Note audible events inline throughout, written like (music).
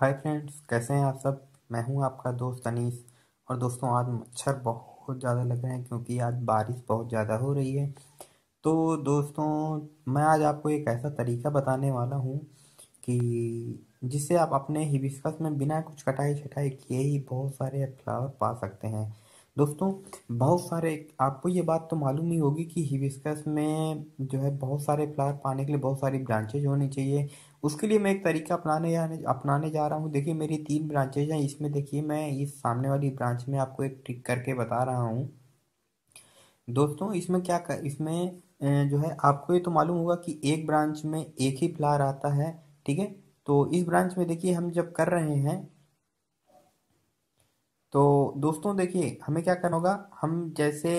hi friends कैसे हैं आप सब मैं हूं आपका दोस्त अनीस और दोस्तों आज मच्छर बहुत ज़्यादा लग रहे हैं क्योंकि आज बारिश बहुत ज़्यादा हो रही है तो दोस्तों मैं आज आपको एक ऐसा तरीका बताने वाला हूं कि जिससे आप अपने हिबिस्कस में बिना कुछ कटाई छटाई किए ही बहुत सारे फ्लावर पा सकते हैं दोस्तों बहुत सारे आपको ये बात तो मालूम ही होगी कि हिबिस्कस में जो है बहुत सारे फ्लावर पाने के लिए बहुत सारी ब्रांचेज होनी चाहिए उसके लिए मैं एक तरीका अपनाने जाने अपनाने जा रहा हूँ देखिए मेरी तीन ब्रांचेज हैं इसमें देखिए मैं इस सामने वाली ब्रांच में आपको एक ट्रिक करके बता रहा हूँ दोस्तों इसमें क्या कर इसमें जो है आपको ये तो मालूम होगा कि एक ब्रांच में एक ही फ्लार आता है ठीक है तो इस ब्रांच में देखिए हम जब कर रहे हैं तो दोस्तों देखिए हमें क्या करना होगा हम जैसे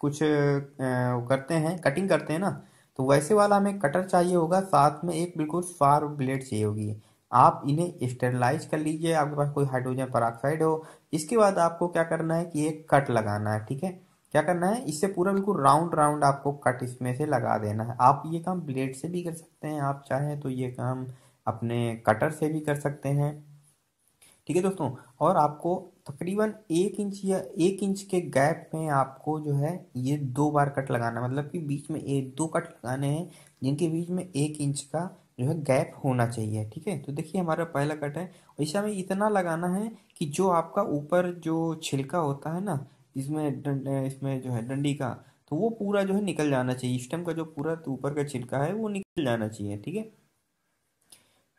कुछ करते हैं कटिंग करते हैं ना तो वैसे वाला हमें कटर चाहिए होगा साथ में एक बिल्कुल फार ब्लेड चाहिए होगी आप इन्हें स्टेरलाइज कर लीजिए आपके पास कोई हाइड्रोजन पर हो इसके बाद आपको क्या करना है कि एक कट लगाना है ठीक है क्या करना है इससे पूरा बिल्कुल राउंड राउंड आपको कट इसमें से लगा देना है आप ये काम ब्लेड से भी कर सकते हैं आप चाहें तो ये काम अपने कटर से भी कर सकते हैं ठीक है दोस्तों और आपको तकरीबन एक इंच या एक इंच के गैप में आपको जो है ये दो बार कट लगाना मतलब कि बीच में एक दो कट लगाने हैं जिनके बीच में एक इंच का जो है गैप होना चाहिए ठीक है तो देखिए हमारा पहला कट है ऐसा में इतना लगाना है कि जो आपका ऊपर जो छिलका होता है ना इसमें इसमें जो है डंडी का तो वो पूरा जो है निकल जाना चाहिए स्टम का जो पूरा तो ऊपर का छिलका है वो निकल जाना चाहिए ठीक है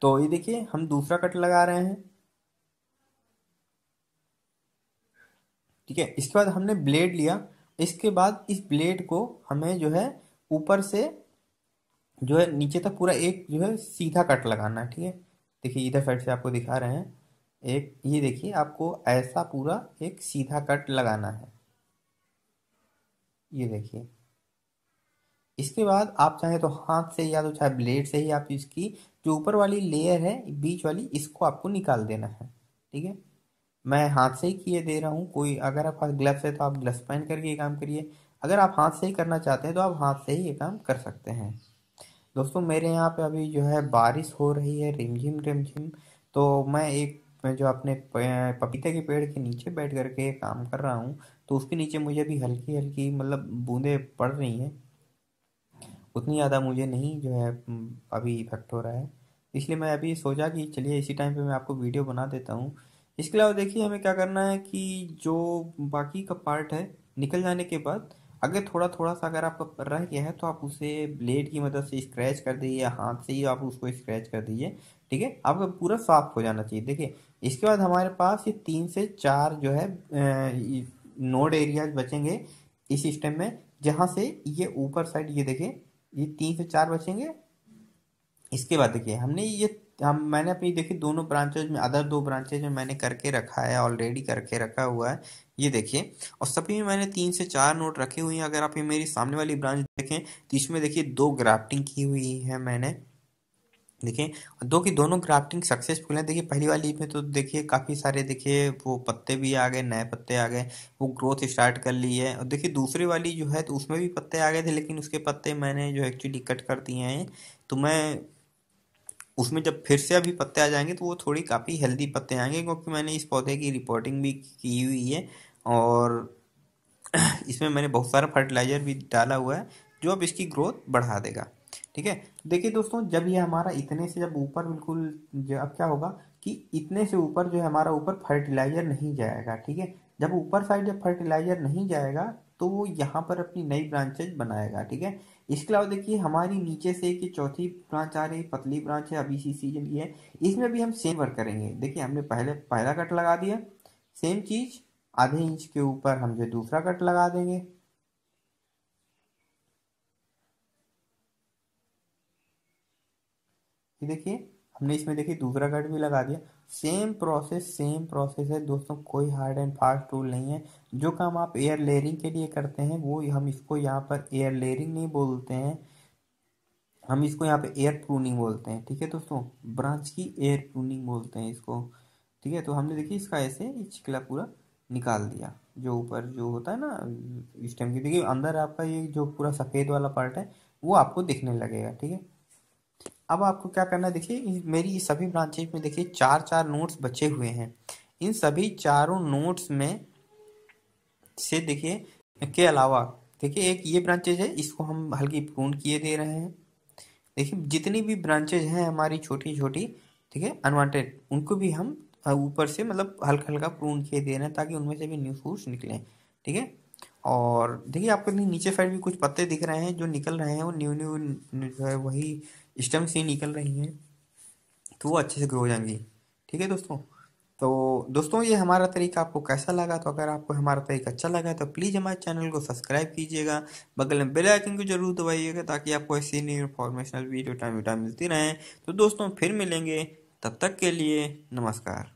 तो ये देखिए हम दूसरा कट लगा रहे हैं ठीक है इसके बाद हमने ब्लेड लिया इसके बाद इस ब्लेड को हमें जो है ऊपर से जो है नीचे तक पूरा एक जो है सीधा कट लगाना है ठीक है देखिए इधर साइड से आपको दिखा रहे हैं एक ये देखिए आपको ऐसा पूरा एक सीधा कट लगाना है ये देखिए इसके बाद आप चाहे तो हाथ से या तो चाहे ब्लेड से ही आप इसकी जो ऊपर वाली लेयर है बीच वाली इसको आपको निकाल देना है ठीक है मैं हाथ से ही किए दे रहा हूँ कोई अगर आप पास ग्लव्स है तो आप ग्लव्स पहन करके ये काम करिए अगर आप हाथ से ही करना चाहते हैं तो आप हाथ से ही ये काम कर सकते हैं दोस्तों मेरे यहाँ पे अभी जो है बारिश हो रही है रिमझिम रिमझिम तो मैं एक मैं जो अपने पपीते के पेड़ के नीचे बैठ करके काम कर रहा हूँ तो उसके नीचे मुझे भी हल्की हल्की मतलब बूंदे पड़ रही हैं उतनी ज़्यादा मुझे नहीं जो है अभी इफेक्ट हो रहा है इसलिए मैं अभी सोचा कि चलिए इसी टाइम पे मैं आपको वीडियो बना देता हूँ इसके अलावा देखिए हमें क्या करना है कि जो बाकी का पार्ट है निकल जाने के बाद अगर थोड़ा थोड़ा सा अगर आपका रह गया है तो आप उसे ब्लेड की मदद से स्क्रैच कर दीजिए या हाथ से ही आप उसको स्क्रैच कर दीजिए ठीक है आपका पूरा साफ हो जाना चाहिए देखिए इसके बाद हमारे पास ये तीन से चार जो है नोड एरियाज बचेंगे इस सिस्टम में जहाँ से ये ऊपर साइड ये देखें ये तीन से चार बचेंगे इसके बाद देखिए हमने ये हम मैंने अपनी देखिए दोनों ब्रांचेज में अदर दो ब्रांचेज में मैंने करके रखा है ऑलरेडी करके रखा हुआ है ये देखिए और सभी में मैंने तीन से चार नोट रखे हुए हैं अगर आप ये मेरी सामने वाली ब्रांच देखें तो इसमें देखिए दो ग्राफ्टिंग की हुई है मैंने देखें दो की दोनों ग्राफ्टिंग सक्सेसफुल है देखिए पहली वाली में तो देखिए काफ़ी सारे देखिए वो पत्ते भी आ गए नए पत्ते आ गए वो ग्रोथ स्टार्ट कर ली है और देखिए दूसरी वाली जो है तो उसमें भी पत्ते आ गए थे लेकिन उसके पत्ते मैंने जो एक्चुअली कट कर दिए हैं तो मैं उसमें जब फिर से अभी पत्ते आ जाएंगे तो वो थोड़ी काफ़ी हेल्दी पत्ते आएंगे क्योंकि मैंने इस पौधे की रिपोर्टिंग भी की हुई है और (clears throat) इसमें मैंने बहुत सारा फर्टिलाइज़र भी डाला हुआ है जो अब इसकी ग्रोथ बढ़ा देगा ठीक है तो देखिए दोस्तों जब ये हमारा इतने से जब ऊपर बिल्कुल अब क्या होगा कि इतने से ऊपर जो है हमारा ऊपर फर्टिलाइज़र नहीं जाएगा ठीक है जब ऊपर साइड जब फर्टिलाइज़र नहीं जाएगा तो वो यहाँ पर अपनी नई ब्रांचेज बनाएगा ठीक है इसके अलावा देखिए हमारी नीचे से कि चौथी ब्रांच आ रही है पतली ब्रांच है अभी इसी सीजन की है इसमें भी हम सेम वर्क करेंगे देखिए हमने पहले पहला कट लगा दिया सेम चीज आधे इंच के ऊपर हम जो दूसरा कट लगा देंगे देखिए हमने इसमें देखिए दूसरा कट भी लगा दिया सेम प्रोसेस सेम प्रोसेस है दोस्तों कोई हार्ड एंड फास्ट रूल नहीं है जो काम आप एयर लेयरिंग के लिए करते हैं वो हम इसको यहाँ पर एयर लेयरिंग नहीं बोलते हैं हम इसको यहाँ पे एयर प्रूनिंग बोलते हैं ठीक है दोस्तों ब्रांच की एयर प्रूनिंग बोलते हैं इसको ठीक है तो हमने देखिए इसका ऐसे छिकला पूरा निकाल दिया जो ऊपर जो होता है ना इस टाइम की देखिए अंदर आपका ये जो पूरा सफ़ेद वाला पार्ट है वो आपको दिखने लगेगा ठीक है अब आपको क्या करना है देखिए मेरी सभी ब्रांचेज में देखिए चार चार नोट्स बचे हुए हैं इन सभी चारों नोट्स में से देखिए के अलावा देखिए एक ये ब्रांचेज है इसको हम हल्की प्रून किए दे रहे हैं देखिए जितनी भी ब्रांचेज हैं हमारी छोटी छोटी ठीक है अनवांटेड उनको भी हम ऊपर से मतलब हल्का हल्का प्रून किए दे रहे हैं ताकि उनमें से भी न्यू फूड्स निकलें ठीक है और देखिए आपको नीचे साइड भी कुछ पत्ते दिख रहे हैं जो निकल रहे हैं वो न्यू न्यू जो है वही स्टम से निकल रही हैं तो वो अच्छे से ग्रो हो जाएंगी ठीक है दोस्तों तो दोस्तों ये हमारा तरीका आपको कैसा लगा तो अगर आपको हमारा तरीका अच्छा लगा तो प्लीज़ हमारे चैनल को सब्सक्राइब कीजिएगा बगल में बेल आइकन को जरूर दबाइएगा ताकि आपको ऐसी new informational video time to time मिलती रहें तो दोस्तों फिर मिलेंगे तब तक के लिए नमस्कार